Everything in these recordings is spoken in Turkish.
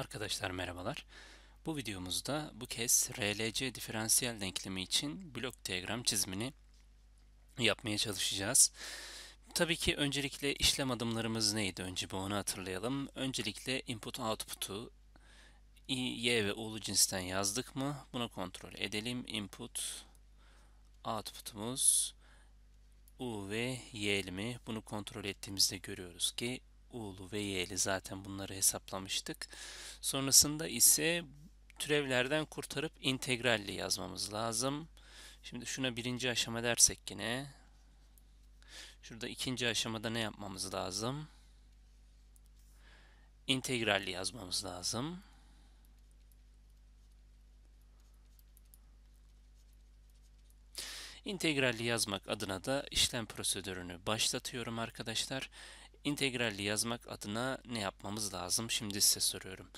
Arkadaşlar merhabalar. Bu videomuzda bu kez RLC diferansiyel denklemi için blok diyagram çizimini yapmaya çalışacağız. Tabii ki öncelikle işlem adımlarımız neydi? Önce bir onu hatırlayalım. Öncelikle input output'u y ve u'lu cinsten yazdık mı? Bunu kontrol edelim. Input output'umuz u ve y'li mi? Bunu kontrol ettiğimizde görüyoruz ki U'lu ve Y'li zaten bunları hesaplamıştık. Sonrasında ise türevlerden kurtarıp integralli yazmamız lazım. Şimdi şuna birinci aşama dersek yine. Şurada ikinci aşamada ne yapmamız lazım? İntegralli yazmamız lazım. İntegralli yazmak adına da işlem prosedürünü başlatıyorum arkadaşlar integralli yazmak adına ne yapmamız lazım? Şimdi size soruyorum.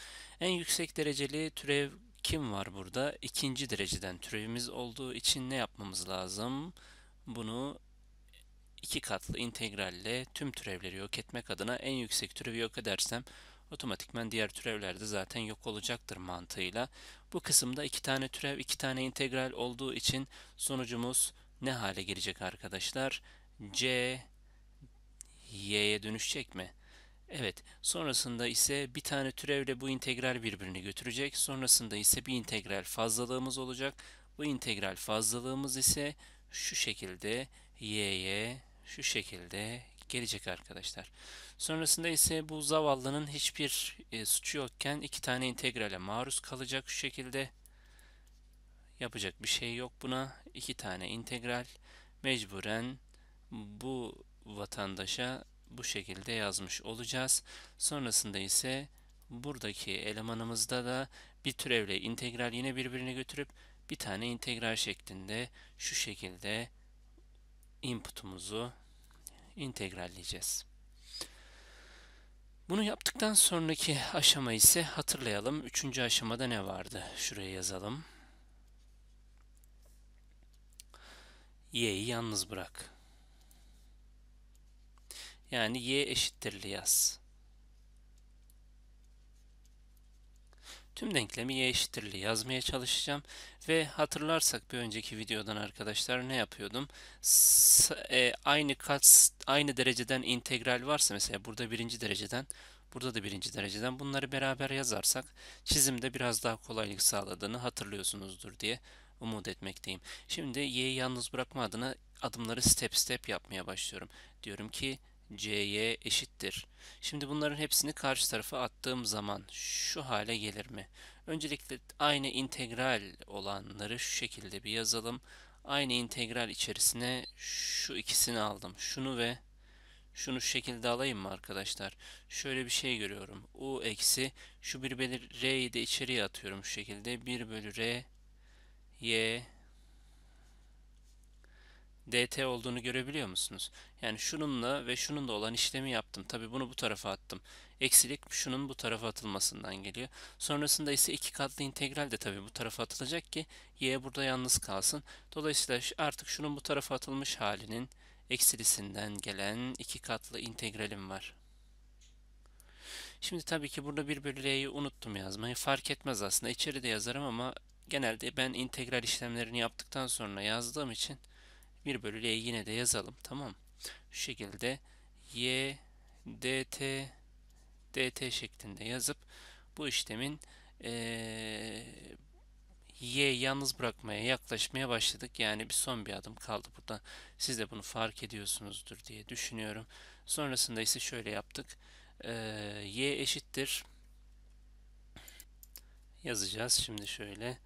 En yüksek dereceli türev kim var burada? İkinci dereceden türevimiz olduğu için ne yapmamız lazım? Bunu iki katlı integralle tüm türevleri yok etmek adına en yüksek türevi yok edersem otomatikmen diğer türevler de zaten yok olacaktır mantığıyla. Bu kısımda iki tane türev, iki tane integral olduğu için sonucumuz ne hale gelecek arkadaşlar? C y'ye dönüşecek mi? Evet. Sonrasında ise bir tane türevle bu integral birbirini götürecek. Sonrasında ise bir integral fazlalığımız olacak. Bu integral fazlalığımız ise şu şekilde y'ye şu şekilde gelecek arkadaşlar. Sonrasında ise bu zavallının hiçbir e, suçu yokken iki tane integrale maruz kalacak şu şekilde. Yapacak bir şey yok buna. İki tane integral mecburen bu vatandaşa bu şekilde yazmış olacağız. Sonrasında ise buradaki elemanımızda da bir türevle integral yine birbirine götürüp bir tane integral şeklinde şu şekilde input'umuzu integralleyeceğiz. Bunu yaptıktan sonraki aşama ise hatırlayalım. Üçüncü aşamada ne vardı? Şuraya yazalım. y'yi yalnız bırak. Yani y eşittir yaz. Tüm denklemi y eşittir yazmaya çalışacağım. Ve hatırlarsak bir önceki videodan arkadaşlar ne yapıyordum? S e, aynı kat, aynı dereceden integral varsa mesela burada birinci dereceden Burada da birinci dereceden bunları beraber yazarsak çizimde biraz daha kolaylık sağladığını hatırlıyorsunuzdur diye umut etmekteyim. Şimdi y'yi yalnız bırakma adına adımları step step yapmaya başlıyorum. Diyorum ki CY eşittir. Şimdi bunların hepsini karşı tarafa attığım zaman şu hale gelir mi? Öncelikle aynı integral olanları şu şekilde bir yazalım. Aynı integral içerisine şu ikisini aldım. Şunu ve şunu şu şekilde alayım mı arkadaşlar? Şöyle bir şey görüyorum. U eksi şu 1 bölü R'yi de içeriye atıyorum şu şekilde. 1 bölü R Y dt olduğunu görebiliyor musunuz? Yani şununla ve şununla olan işlemi yaptım. Tabi bunu bu tarafa attım. Eksilik şunun bu tarafa atılmasından geliyor. Sonrasında ise iki katlı integral de tabi bu tarafa atılacak ki y burada yalnız kalsın. Dolayısıyla artık şunun bu tarafa atılmış halinin eksilisinden gelen iki katlı integralim var. Şimdi tabii ki burada bir bölü r'yi unuttum yazmayı. Fark etmez aslında. İçeride yazarım ama genelde ben integral işlemlerini yaptıktan sonra yazdığım için 1 bölü L'yi yine de yazalım. Tamam. Şu şekilde Y DT DT şeklinde yazıp bu işlemin ee, Y'yi yalnız bırakmaya yaklaşmaya başladık. Yani bir son bir adım kaldı burada. Siz de bunu fark ediyorsunuzdur diye düşünüyorum. Sonrasında ise şöyle yaptık. Ee, y eşittir. Yazacağız. Şimdi şöyle.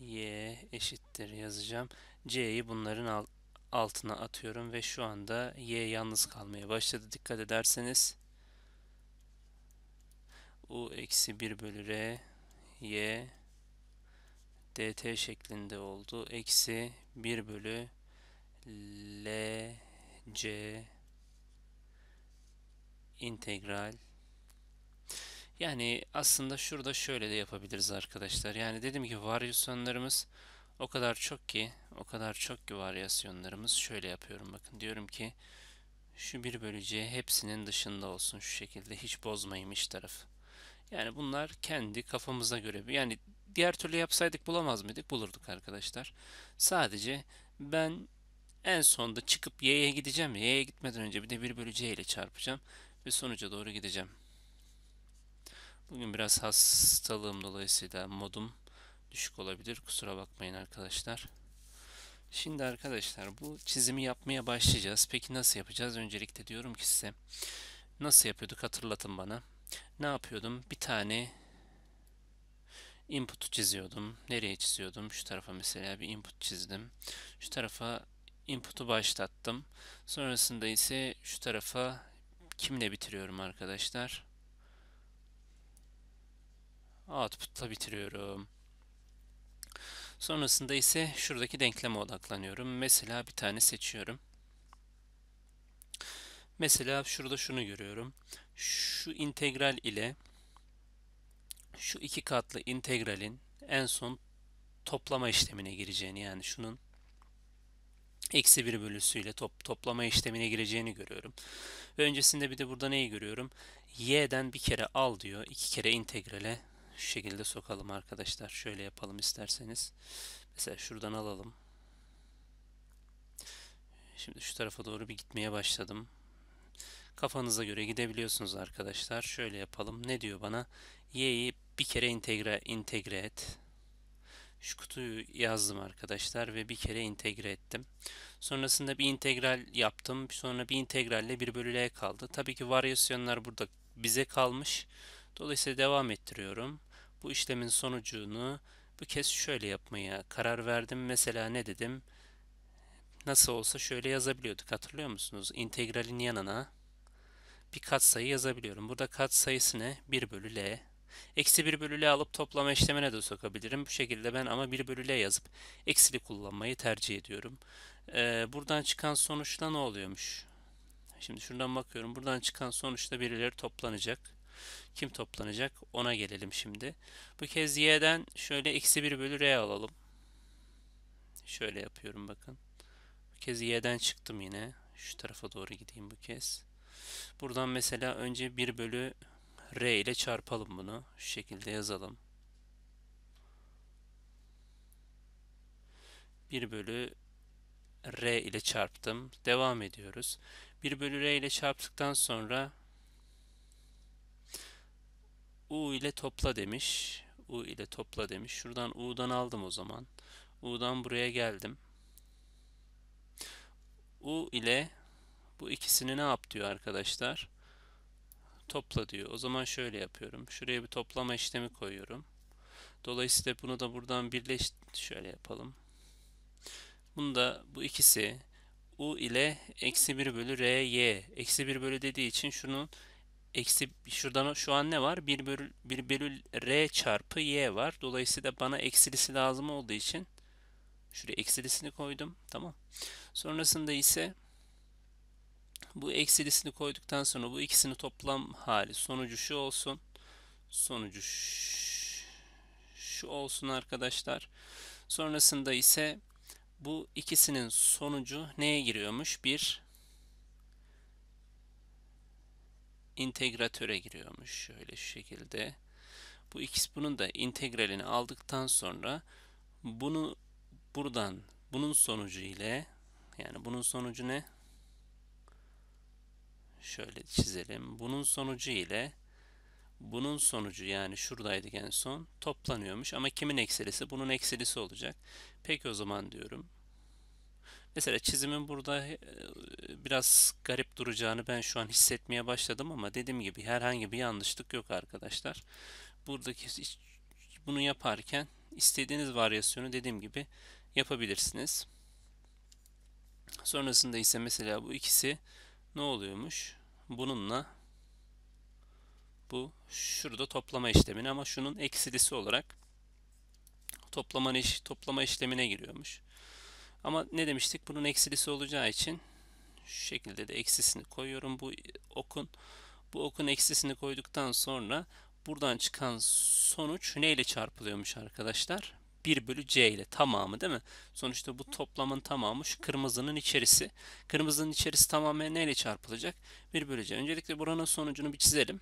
Y eşittir yazacağım. C'yi bunların alt, altına atıyorum ve şu anda y yalnız kalmaya başladı. Dikkat ederseniz u eksi 1 bölü r y dt şeklinde oldu. Eksi 1 bölü l c integral yani aslında şurada şöyle de yapabiliriz arkadaşlar. Yani dedim ki varyasyonlarımız o kadar çok ki, o kadar çok ki varyasyonlarımız şöyle yapıyorum bakın. Diyorum ki şu 1 bölü c hepsinin dışında olsun şu şekilde hiç bozmayayım iç tarafı. Yani bunlar kendi kafamıza göre. Yani diğer türlü yapsaydık bulamaz mıydık? Bulurduk arkadaşlar. Sadece ben en sonda çıkıp y'ye gideceğim. Y'ye gitmeden önce bir de 1 bölü c ile çarpacağım. Ve sonuca doğru gideceğim. Bugün biraz hastalığım dolayısıyla modum düşük olabilir. Kusura bakmayın arkadaşlar. Şimdi arkadaşlar bu çizimi yapmaya başlayacağız. Peki nasıl yapacağız? Öncelikle diyorum ki size nasıl yapıyorduk hatırlatın bana. Ne yapıyordum? Bir tane input çiziyordum. Nereye çiziyordum? Şu tarafa mesela bir input çizdim. Şu tarafa input'u başlattım. Sonrasında ise şu tarafa kimle bitiriyorum arkadaşlar? Output'la bitiriyorum. Sonrasında ise şuradaki denkleme odaklanıyorum. Mesela bir tane seçiyorum. Mesela şurada şunu görüyorum. Şu integral ile şu iki katlı integralin en son toplama işlemine gireceğini yani şunun eksi bir bölüsüyle top, toplama işlemine gireceğini görüyorum. öncesinde bir de burada neyi görüyorum? y'den bir kere al diyor. iki kere integrale şu şekilde sokalım arkadaşlar. Şöyle yapalım isterseniz. Mesela şuradan alalım. Şimdi şu tarafa doğru bir gitmeye başladım. Kafanıza göre gidebiliyorsunuz arkadaşlar. Şöyle yapalım. Ne diyor bana? Y'yi bir kere integre, integre et. Şu kutuyu yazdım arkadaşlar ve bir kere integre ettim. Sonrasında bir integral yaptım. Sonra bir integralle bir bölü kaldı. Tabii ki varyasyonlar burada bize kalmış. Dolayısıyla devam ettiriyorum bu işlemin sonucunu bu kez şöyle yapmaya karar verdim. Mesela ne dedim? Nasıl olsa şöyle yazabiliyorduk hatırlıyor musunuz? İntegralin yanına bir katsayı yazabiliyorum. Burada katsayısı ne? 1 bölü L. Eksi 1 bölü L alıp toplama işlemine de sokabilirim. Bu şekilde ben ama 1 bölü L yazıp eksili kullanmayı tercih ediyorum. Ee, buradan çıkan sonuçta ne oluyormuş? Şimdi şuradan bakıyorum. Buradan çıkan sonuçta birileri toplanacak. Kim toplanacak? Ona gelelim şimdi. Bu kez y'den şöyle eksi 1 bölü r alalım. Şöyle yapıyorum bakın. Bu kez y'den çıktım yine. Şu tarafa doğru gideyim bu kez. Buradan mesela önce 1 bölü r ile çarpalım bunu. Şu şekilde yazalım. 1 bölü r ile çarptım. Devam ediyoruz. 1 bölü r ile çarptıktan sonra U ile topla demiş. U ile topla demiş. Şuradan U'dan aldım o zaman. U'dan buraya geldim. U ile bu ikisini ne yap diyor arkadaşlar? Topla diyor. O zaman şöyle yapıyorum. Şuraya bir toplama işlemi koyuyorum. Dolayısıyla bunu da buradan birleş şöyle yapalım. Bunu da bu ikisi U ile eksi 1 bölü R, Y. Eksi 1 bölü dediği için şunun eksi şuradan şu an ne var? 1 bölü, 1 bölü r çarpı y var. Dolayısıyla bana eksilisi lazım olduğu için şuraya eksilisini koydum. Tamam. Sonrasında ise bu eksilisini koyduktan sonra bu ikisini toplam hali sonucu şu olsun. Sonucu şu olsun arkadaşlar. Sonrasında ise bu ikisinin sonucu neye giriyormuş? Bir integratöre giriyormuş. Şöyle şu şekilde. Bu x bunun da integralini aldıktan sonra bunu buradan bunun sonucu ile yani bunun sonucu ne? Şöyle çizelim. Bunun sonucu ile bunun sonucu yani şuradaydı en son toplanıyormuş ama kimin eksilisi? Bunun eksilisi olacak. Peki o zaman diyorum Mesela çizimin burada e, biraz garip duracağını ben şu an hissetmeye başladım ama dediğim gibi herhangi bir yanlışlık yok arkadaşlar. Buradaki bunu yaparken istediğiniz varyasyonu dediğim gibi yapabilirsiniz. Sonrasında ise mesela bu ikisi ne oluyormuş? Bununla bu şurada toplama işlemini ama şunun eksilisi olarak toplama, iş, toplama işlemine giriyormuş. Ama ne demiştik? Bunun eksilisi olacağı için şu şekilde de eksisini koyuyorum bu okun. Bu okun eksisini koyduktan sonra buradan çıkan sonuç neyle çarpılıyormuş arkadaşlar? 1 bölü c ile tamamı değil mi? Sonuçta bu toplamın tamamı şu kırmızının içerisi. Kırmızının içerisi tamamen neyle çarpılacak? 1 bölü c. Öncelikle buranın sonucunu bir çizelim.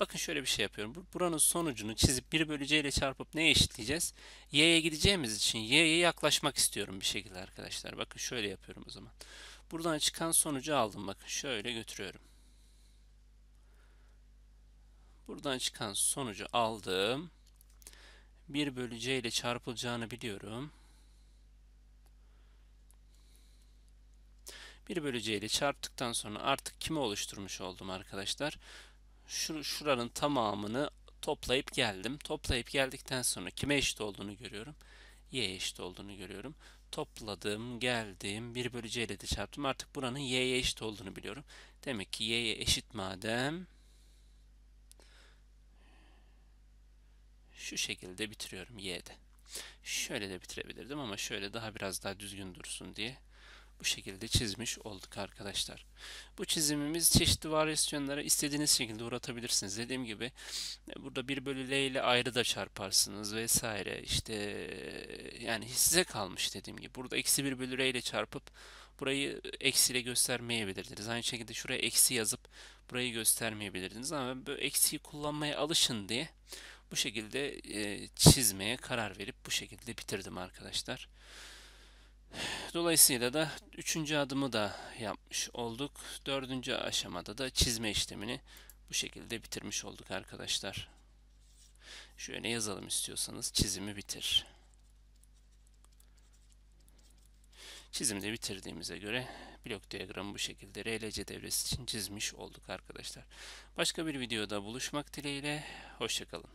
Bakın şöyle bir şey yapıyorum. Buranın sonucunu çizip 1 bölü c ile çarpıp neye eşitleyeceğiz? y'ye gideceğimiz için y'ye yaklaşmak istiyorum bir şekilde arkadaşlar. Bakın şöyle yapıyorum o zaman. Buradan çıkan sonucu aldım. Bakın şöyle götürüyorum. Buradan çıkan sonucu aldım. 1 bölü c ile çarpılacağını biliyorum. 1 bölü c ile çarptıktan sonra artık kimi oluşturmuş oldum arkadaşlar? şu, şuranın tamamını toplayıp geldim. Toplayıp geldikten sonra kime eşit olduğunu görüyorum. Y eşit olduğunu görüyorum. Topladım, geldim, 1 bölü c ile de çarptım. Artık buranın y'ye eşit olduğunu biliyorum. Demek ki y'ye eşit madem şu şekilde bitiriyorum y'de. Şöyle de bitirebilirdim ama şöyle daha biraz daha düzgün dursun diye bu şekilde çizmiş olduk arkadaşlar. Bu çizimimiz çeşitli varyasyonlara istediğiniz şekilde uğratabilirsiniz. Dediğim gibi e, burada 1 bölü L ile ayrı da çarparsınız vesaire. İşte e, yani size kalmış dediğim gibi. Burada eksi 1 bölü L ile çarpıp burayı eksiyle göstermeyebilirdiniz. Aynı şekilde şuraya eksi yazıp burayı göstermeyebilirdiniz. Ama bu eksiyi kullanmaya alışın diye bu şekilde e, çizmeye karar verip bu şekilde bitirdim arkadaşlar. Dolayısıyla da üçüncü adımı da yapmış olduk. Dördüncü aşamada da çizme işlemini bu şekilde bitirmiş olduk arkadaşlar. Şöyle yazalım istiyorsanız çizimi bitir. Çizimde bitirdiğimize göre blok diyagramı bu şekilde RLC devresi için çizmiş olduk arkadaşlar. Başka bir videoda buluşmak dileğiyle hoşçakalın.